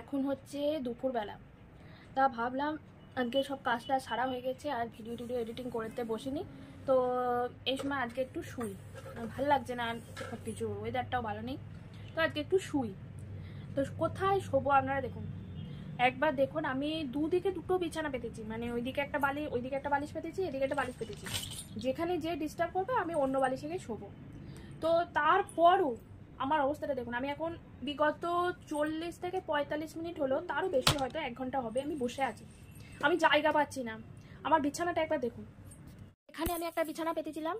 এখন হচ্ছে দুপুরবেলা তা ভাবলাম আজকে সব কাজটা সারা হয়ে গেছে আর ভিডিও টিডিও এডিটিং করতে বসিনি তো এই সময় আজকে একটু শুই ভালো লাগছে না সব কিছু ওয়েদারটাও ভালো নেই তো আজকে একটু শুই তো কোথায় শোবো আপনারা দেখুন একবার দেখুন আমি দুদিকে দুটো বিছানা পেতেছি মানে ওইদিকে একটা বালি ওইদিকে একটা বালিশ পেতেছি এদিকে একটা বালিশ পেতেছি যেখানে যে ডিস্টার্ব করবে আমি অন্য বালিশে গিয়ে শোবো তো তারপরও আমার অবস্থাটা দেখুন আমি এখন বিগত চল্লিশ থেকে পঁয়তাল্লিশ মিনিট হলো তারও বেশি হয়তো এক ঘন্টা হবে আমি বসে আছি আমি জায়গা পাচ্ছি না আমার বিছানাটা একবার দেখুন এখানে আমি একটা বিছানা পেতেছিলাম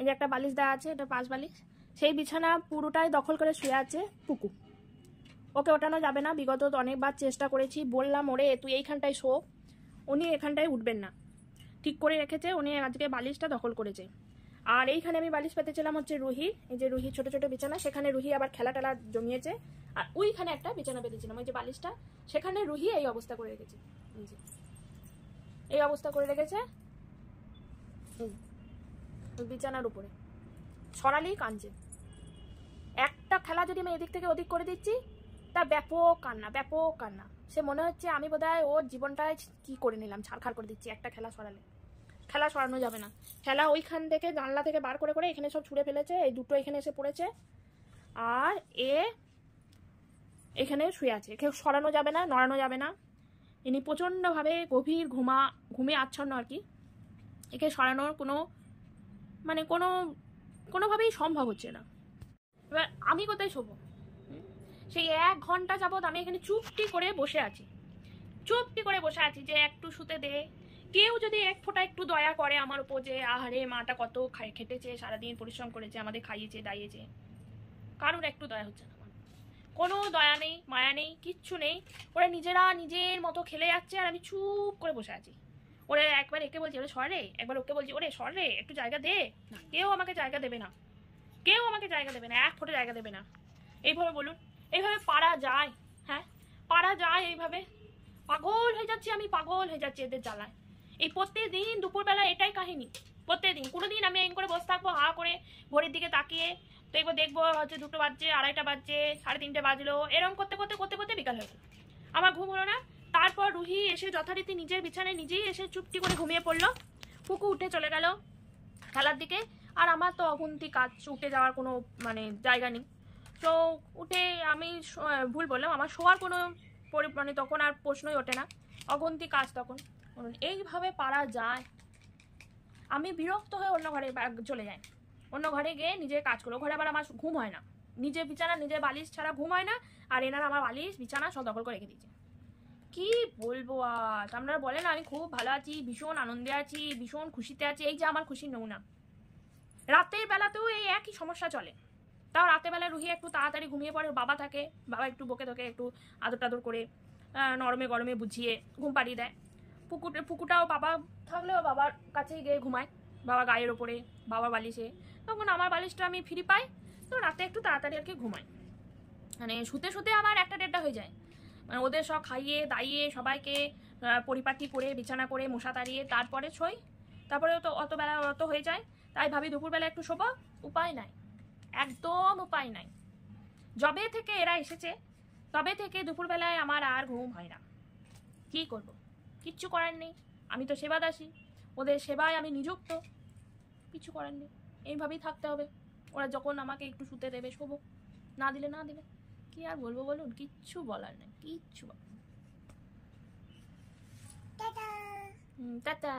এই যে একটা বালিশ দেওয়া আছে এটা পাঁচ বালিশ সেই বিছানা পুরোটাই দখল করে শুয়ে আছে পুকু ওকে ওঠানো যাবে না বিগত অনেকবার চেষ্টা করেছি বললাম ওরে তুই এইখানটায় শো উনি এখানটায় উঠবেন না ঠিক করে রেখেছে উনি আজকে বালিশটা দখল করেছে আর এইখানে আমি বালিশ পেতেছিলাম হচ্ছে রুহি এই যে রুহি ছোট ছোট বিছানা সেখানে রুহি আবার খেলা টেলা জমিয়েছে আর ওইখানে একটা বিছানা পেতেছিলাম ওই যে বালিশটা সেখানে রুহি এই অবস্থা করে রেখেছে এই অবস্থা করে রেখেছে বিছানার উপরে ছড়ালি কানছে একটা খেলা যদি আমি এদিক থেকে ওদিক করে দিচ্ছি তা ব্যাপক কান্না ব্যাপক কান্না সে মনে হচ্ছে আমি বোধহয় ওর জীবনটায় কি করে নিলাম ছাড়খাড় করে দিচ্ছি একটা খেলা ছড়ালে খেলা সরানো যাবে না খেলা ওইখান থেকে জানলা থেকে বার করে করে এখানে সব ছুঁড়ে ফেলেছে এই দুটো এখানে এসে পড়েছে আর এ এখানে শুয়ে আছে কেউ সরানো যাবে না নড়ানো যাবে না ইনি প্রচণ্ডভাবে গভীর ঘুমা ঘুমে আচ্ছন্ন আর কি একে সরানোর কোনো মানে কোনো কোনোভাবেই সম্ভব হচ্ছে না এবার আমি কোথায় শোবো সেই এক ঘন্টা যাবৎ আমি এখানে চুপটি করে বসে আছি চুপটি করে বসে আছি যে একটু শুতে দে কেউ যদি এক ফোঁটা একটু দয়া করে আমার উপর যে আহারে মাটা কত খেটেছে সারাদিন পরিশ্রম করেছে আমাদের খাইয়েছে দাইয়েছে কারোর একটু দয়া হচ্ছে না কোনো দয়া নেই মায়া নেই কিচ্ছু নেই ওরা নিজেরা নিজের মতো খেলে যাচ্ছে আর আমি চুপ করে বসে আছি ওরা একবার একে বলছি ওরে সরে একবার ওকে বলছি ওরে সরে একটু জায়গা দে না কেউ আমাকে জায়গা দেবে না কেউ আমাকে জায়গা দেবে না এক ফোঁটা জায়গা দেবে না এইভাবে বলুন এইভাবে পারা যায় হ্যাঁ পারা যায় এইভাবে পাগল হয়ে যাচ্ছি আমি পাগল হয়ে যাচ্ছি এদের জ্বালায় এই প্রত্যেকদিন দুপুরবেলা এটাই কাহিনী প্রত্যেকদিন কোনো দিন আমি এম করে বসে থাকবো হা করে ভোরের দিকে তাকিয়ে তো এবার দেখবো হচ্ছে দুটো বাজছে আড়াইটা বাজছে সাড়ে তিনটে বাজলো এরকম করতে করতে করতে করতে বিকাল হয়েছে আমার ঘুম হলো না তারপর রুহি এসে যথারীতি নিজের বিছানায় নিজেই এসে চুপটি করে ঘুমিয়ে পড়লো কুকু উঠে চলে গেল খেলার দিকে আর আমার তো অগুন্তি কাজ উঠে যাওয়ার কোনো মানে জায়গা নেই তো উঠে আমি ভুল বললাম আমার শোয়ার কোনো মানে তখন আর প্রশ্নই ওঠে না অগন্তি কাজ তখন বলুন এইভাবে পারা যায় আমি বিরক্ত হয়ে অন্য ঘরে চলে যাই অন্য ঘরে গিয়ে নিজে কাজ করো ঘরে আবার আমার ঘুম হয় না নিজে বিছানা নিজে বালিশ ছাড়া ঘুম হয় না আর এনারা আমার বালিশ বিছানা সব দখল করে রেখে দিয়েছে কি বলবো আজ আপনারা বলেন আমি খুব ভালো আছি ভীষণ আনন্দে আছি ভীষণ খুশিতে আছি এই যে আমার খুশি নৌনা রাতের বেলাতেও এই একই সমস্যা চলে তাও রাতের বেলা রুহি একটু তাড়াতাড়ি ঘুমিয়ে পড়ে বাবা থাকে বাবা একটু বকে ধকে একটু আদর টাদর করে নরমে গরমে বুঝিয়ে ঘুম পাড়িয়ে দেয় পুকুর পুকুরটাও বাবা থাকলেও বাবার কাছেই গিয়ে ঘুমায় বাবা গায়ের ওপরে বাবা বালিশে তখন আমার বালিশটা আমি ফ্রি পাই তো রাতে একটু তাড়াতাড়ি আর কি ঘুমাই মানে শুতে শুতে আমার একটা দেড়টা হয়ে যায় মানে ওদের সব খাইয়ে দাইয়ে সবাইকে পরিপাটি করে বিছানা করে মশা তাড়িয়ে তারপরে ছই তারপরে তো অত বেলা অত হয়ে যায় তাই ভাবি দুপুরবেলা একটু শোবো উপায় নাই একদম উপায় নাই জবে থেকে এরা এসেছে তবে থেকে দুপুরবেলায় আমার আর ঘুম হয় না কী করবো কিচ্ছু করার নেই আমি তো সেবা দাসী ওদের সেবায় আমি নিযুক্ত কিছু করার নেই এইভাবেই থাকতে হবে ওরা যখন আমাকে একটু শুতে দেবে শোবো না দিলে না দিলে কি আর বলবো বলুন কিচ্ছু বলার নেই কিচ্ছু বলার টাটা